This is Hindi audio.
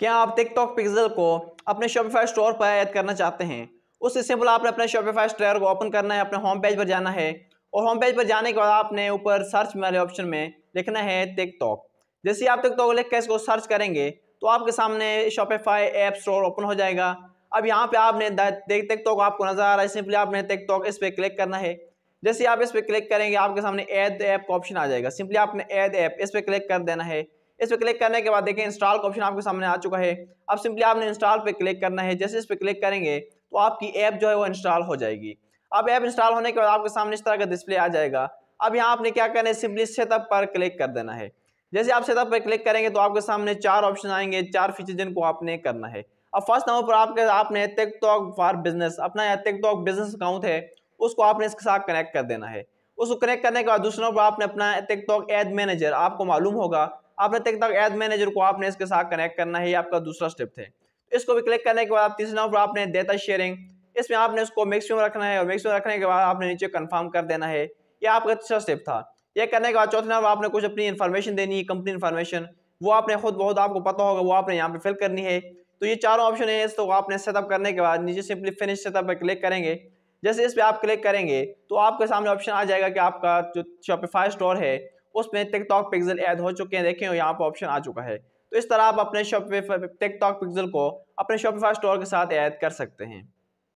क्या आप टिकटॉक पिक्सल को अपने शॉपिफाई स्टोर पर ऐड करना चाहते हैं उस सिंपल आपने अपने शॉपिफाई स्टोर को ओपन करना है अपने होम पेज पर जाना है और होम पेज पर जाने के बाद आपने ऊपर सर्च वाले ऑप्शन में लिखना है टिकटॉक जैसे आप टिकटॉक लिख कर इसको सर्च करेंगे तो आपके सामने शॉपिफाई ऐप स्टोर ओपन हो जाएगा अब यहाँ पर आपने टिकटॉक आपको नज़र आ रहा है सिंपली आपने टिकटॉक इस पर क्लिक करना है जैसे आप इस पर क्लिक करेंगे आपके सामने ऐड ऐप का ऑप्शन आ जाएगा सिंपली आपने ऐड ऐप इस पर क्लिक कर देना है इस पर क्लिक करने के बाद देखें इंस्टॉल का ऑप्शन आपके सामने आ चुका है अब सिंपली आपने इंस्टॉल पर क्लिक करना है जैसे इस पर क्लिक करेंगे तो आपकी ऐप जो है वो इंस्टॉल हो जाएगी अब ऐप इंस्टॉल होने के बाद आपके सामने इस तरह का डिस्प्ले आ जाएगा अब यहाँ आपने क्या करना है सिंपली सेटअप पर क्लिक कर देना है जैसे आप सेटअप पर क्लिक करेंगे तो आपके सामने चार ऑप्शन आएंगे चार फीचर जिनको आपने करना है अब फर्स्ट नंबर पर आपके आपने टिकटॉक फॉर बिजनेस अपना टिकटॉक बिजनेस अकाउंट है उसको आपने इसके साथ कनेक्ट कर देना है उसको कनेक्ट करने के बाद दूसरे नंबर पर आपने अपना टिकटॉक एड मैनेजर आपको मालूम होगा आपने तक तक एड मैनेजर को आपने इसके साथ कनेक्ट करना है ये आपका दूसरा स्टेप थे तो इसको भी क्लिक करने के बाद तीसरे नंबर पर आपने डेटा शेयरिंग इसमें आपने उसको मैक्सिमम रखना है और मैक्सिमम रखने के बाद आपने नीचे कन्फर्म कर देना है ये आपका तीसरा स्टेप था ये करने के बाद चौथे नंबर आपने कुछ अपनी इन्फॉर्मेशन देनी है कंपनी इन्फॉर्मेशन वो आपने खुद बहुत आपको पता होगा वो आपने यहाँ पे फिल करनी है तो ये चारों ऑप्शन है इसको तो आपने सेटअप करने के बाद नीचे सिंपली फिनिश सेटअप पर क्लिक करेंगे जैसे इस पर आप क्लिक करेंगे तो आपके सामने ऑप्शन आ जाएगा कि आपका जो शॉपिफाई स्टोर है उसमें टिकटॉक पिक्सल ऐड हो चुके हैं देखें यहाँ पर ऑप्शन आ चुका है तो इस तरह आप अपने शॉपिफाई टिकटॉक पिक्सल को अपने शॉपिफाई स्टोर के साथ ऐड कर सकते हैं